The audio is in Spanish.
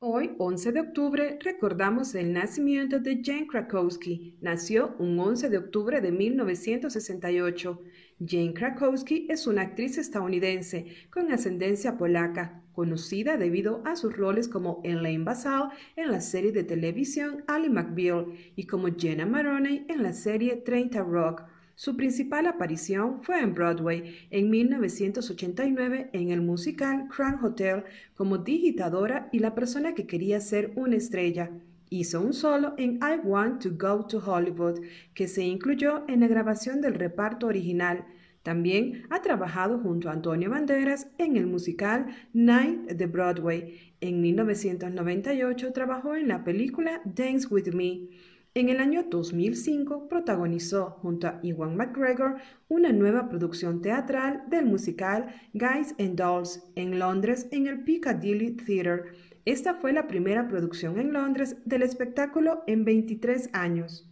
Hoy, 11 de octubre, recordamos el nacimiento de Jane Krakowski. Nació un 11 de octubre de 1968. Jane Krakowski es una actriz estadounidense con ascendencia polaca, conocida debido a sus roles como Elaine Basal en la serie de televisión Ali McBeal y como Jenna Maroney en la serie 30 Rock. Su principal aparición fue en Broadway en 1989 en el musical Crown Hotel como digitadora y la persona que quería ser una estrella. Hizo un solo en I Want to Go to Hollywood, que se incluyó en la grabación del reparto original. También ha trabajado junto a Antonio Banderas en el musical Night de Broadway. En 1998 trabajó en la película Dance with Me. En el año 2005 protagonizó junto a Iwan McGregor una nueva producción teatral del musical Guys and Dolls en Londres en el Piccadilly Theatre. Esta fue la primera producción en Londres del espectáculo en 23 años.